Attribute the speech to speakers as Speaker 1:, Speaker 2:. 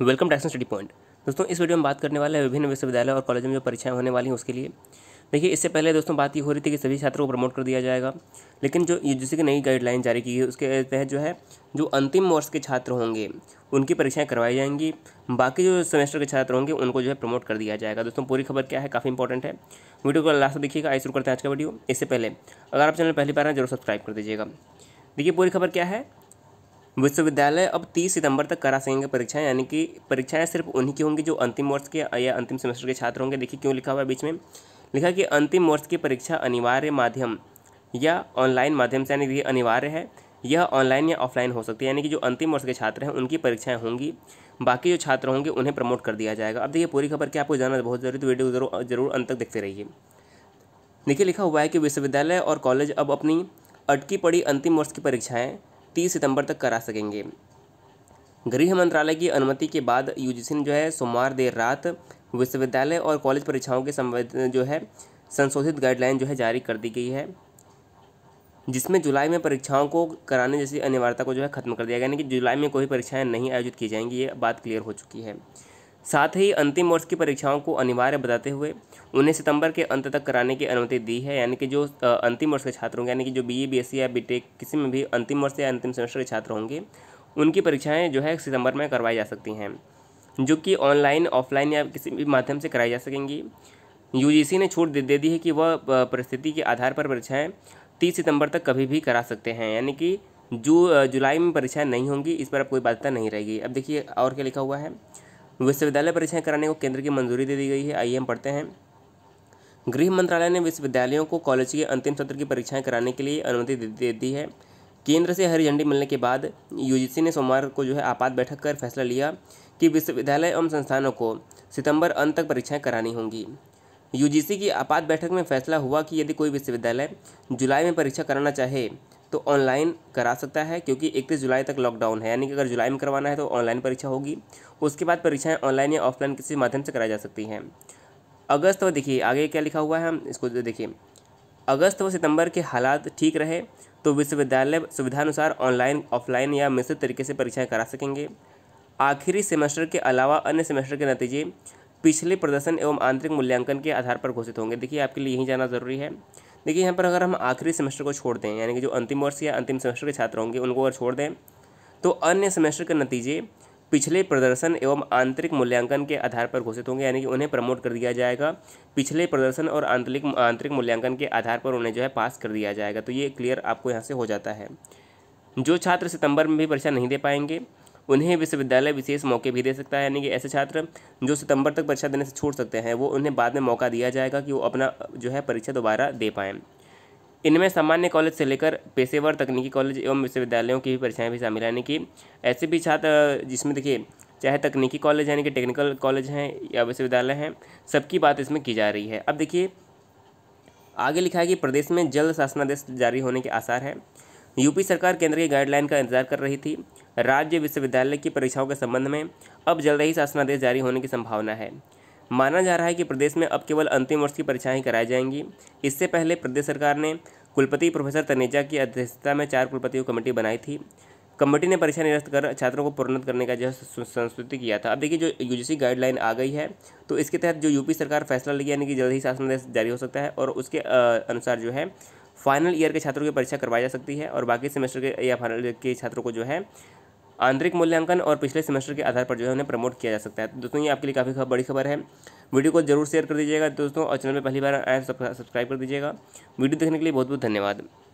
Speaker 1: welcome taxon study point दोस्तों इस video में बात करने वाले हैं विभिन्न विश्वविद्यालय और कॉलेजों में जो परीक्षाएं होने वाली हैं उसके लिए देखिए इससे पहले दोस्तों बात ये हो रही थी कि सभी छात्रों को प्रमोट कर दिया जाएगा लेकिन जो यू कि नई गाइडलाइन जारी की है उसके तहत जो है जो अंतिम वर्ष के छात्र होंगे उनकी परीक्षाएँ करवाई जाएंगी बाकी जो सेमेस्टर के छात्र होंगे उनको जो है प्रमोट कर दिया जाएगा दोस्तों पूरी खबर क्या है काफ़ी इंपॉर्टेंट है वीडियो को लास्ट देखिएगा आई शुरू करते हैं आज का वीडियो इससे पहले अगर आप चैनल पहली बार हैं जरूर सब्सक्राइब कर दीजिएगा देखिए पूरी खबर क्या है विश्वविद्यालय अब 30 सितंबर तक करा सकेंगे परीक्षाएं यानी कि परीक्षाएं सिर्फ उन्हीं की होंगी जो अंतिम वर्ष के या अंतिम सेमेस्टर के छात्र होंगे देखिए क्यों लिखा हुआ है बीच में लिखा कि अंतिम वर्ष की परीक्षा अनिवार्य माध्यम या ऑनलाइन माध्यम से यानी कि अनिवार्य है यह ऑनलाइन या ऑफलाइन हो सकती है यानी कि जो अंतिम वर्ष के छात्र हैं उनकी परीक्षाएँ होंगी बाकी जो छात्र होंगे उन्हें प्रमोट कर दिया जाएगा अब देखिए पूरी खबर क्या आपको जाना बहुत जरूरी तो वीडियो जरूर अंत तक देखते रहिए देखिए लिखा हुआ है कि विश्वविद्यालय और कॉलेज अब अपनी अटकी पड़ी अंतिम वर्ष की परीक्षाएँ तीस सितंबर तक करा सकेंगे गृह मंत्रालय की अनुमति के बाद यूजीसी ने जो है सोमवार देर रात विश्वविद्यालय और कॉलेज परीक्षाओं के संबंध जो है संशोधित गाइडलाइन जो है जारी कर दी गई है जिसमें जुलाई में परीक्षाओं को कराने जैसी अनिवार्यता को जो है खत्म कर दिया गया यानी कि जुलाई में कोई परीक्षाएं नहीं आयोजित की जाएंगी ये बात क्लियर हो चुकी है साथ ही अंतिम वर्ष की परीक्षाओं को अनिवार्य बताते हुए उन्हें सितंबर के अंत तक कराने की अनुमति दी है यानी कि जो अंतिम वर्ष के छात्र होंगे यानी कि जो बीए बीएससी e, या बीटेक किसी में भी अंतिम वर्ष या अंतिम सेमेस्टर के छात्र होंगे उनकी परीक्षाएं जो है सितंबर में करवाई जा सकती हैं जो कि ऑनलाइन ऑफलाइन या किसी भी माध्यम से कराई जा सकेंगी यू ने छूट दे दी है कि वह परिस्थिति के आधार पर परीक्षाएँ तीस सितंबर तक कभी भी करा सकते हैं यानी कि जू जुलाई में परीक्षाएं नहीं होंगी इस पर अब कोई बाध्यता नहीं रहेगी अब देखिए और क्या लिखा हुआ है विश्वविद्यालय परीक्षाएं कराने को केंद्र की मंजूरी दे दी गई है आइए हम पढ़ते हैं गृह मंत्रालय ने विश्वविद्यालयों को कॉलेज के अंतिम सत्र की परीक्षाएं कराने के लिए अनुमति दे दी है केंद्र से हरी झंडी मिलने के बाद यूजीसी ने सोमवार को जो है आपात बैठक कर फैसला लिया कि विश्वविद्यालय एवं संस्थानों को सितंबर अंत तक परीक्षाएं करानी होंगी यूजीसी की आपात बैठक में फैसला हुआ कि यदि कोई विश्वविद्यालय जुलाई में परीक्षा कराना चाहे तो ऑनलाइन करा सकता है क्योंकि इकतीस जुलाई तक लॉकडाउन है यानी कि अगर जुलाई में करवाना है तो ऑनलाइन परीक्षा होगी उसके बाद परीक्षाएँ ऑनलाइन या ऑफलाइन किसी माध्यम से कराई जा सकती हैं अगस्त व देखिए आगे क्या लिखा हुआ है हम इसको देखिए अगस्त व सितंबर के हालात ठीक रहे तो विश्वविद्यालय सुविधानुसार ऑनलाइन ऑफलाइन या मिश्रित तरीके से परीक्षाएं करा सकेंगे आखिरी सेमेस्टर के अलावा अन्य सेमेस्टर के नतीजे पिछले प्रदर्शन एवं आंतरिक मूल्यांकन के आधार पर घोषित होंगे देखिए आपके लिए यही जाना ज़रूरी है देखिए यहाँ पर अगर हम आखिरी सेमेस्टर को छोड़ दें यानी कि जो अंतिम वर्ष या अंतिम सेमेस्टर के छात्र होंगे उनको अगर छोड़ दें तो अन्य सेमेस्टर के नतीजे पिछले प्रदर्शन एवं आंतरिक मूल्यांकन के आधार पर घोषित होंगे यानी कि उन्हें प्रमोट कर दिया जाएगा पिछले प्रदर्शन और आंतरिक आंतरिक मूल्यांकन के आधार पर उन्हें जो है पास कर दिया जाएगा तो ये क्लियर आपको यहाँ से हो जाता है जो छात्र सितंबर में भी परीक्षा नहीं दे पाएंगे उन्हें विश्वविद्यालय विशेष मौके भी दे सकता है यानी कि ऐसे छात्र जो सितंबर तक परीक्षा देने से छूट सकते हैं वो उन्हें बाद में मौका दिया जाएगा कि वो अपना जो है परीक्षा दोबारा दे पाएँ इनमें सामान्य कॉलेज से लेकर पेशेवर तकनीकी कॉलेज एवं विश्वविद्यालयों की भी परीक्षाएँ भी शामिल हैं यानी कि ऐसे भी छात्र जिसमें देखिए चाहे तकनीकी कॉलेज यानी कि टेक्निकल कॉलेज हैं या विश्वविद्यालय हैं सबकी बात इसमें की जा रही है अब देखिए आगे लिखा है कि प्रदेश में जल्द शासनादेश जारी होने के आसार हैं यूपी सरकार केंद्र की गाइडलाइन का इंतजार कर रही थी राज्य विश्वविद्यालय की परीक्षाओं के संबंध में अब जल्द ही शासनादेश जारी होने की संभावना है माना जा रहा है कि प्रदेश में अब केवल अंतिम वर्ष की परीक्षाएं कराई जाएंगी इससे पहले प्रदेश सरकार ने कुलपति प्रोफेसर तनेजा की अध्यक्षता में चार कुलपतियों कमेटी बनाई थी कमेटी ने परीक्षा निरस्त कर छात्रों को पूर्णत करने का जो संस्तुति किया था अब देखिए जो यूजीसी गाइडलाइन आ गई है तो इसके तहत जो यूपी सरकार फैसला लेगी यानी कि जल्द ही शासनादेश जारी हो सकता है और उसके अनुसार जो है फाइनल ईयर के छात्रों की परीक्षा करवाई जा सकती है और बाकी सेमेस्टर के या फाइनल के छात्रों को जो है आंतरिक मूल्यांकन और पिछले सेमेस्टर के आधार पर जो है उन्हें प्रमोट किया जा सकता है तो दोस्तों ये आपके लिए काफ़ी बड़ी खबर है वीडियो को जरूर शेयर कर दीजिएगा दोस्तों और चैनल पर पहली बार आए तो सब्सक्राइब कर दीजिएगा वीडियो देखने के लिए बहुत बहुत धन्यवाद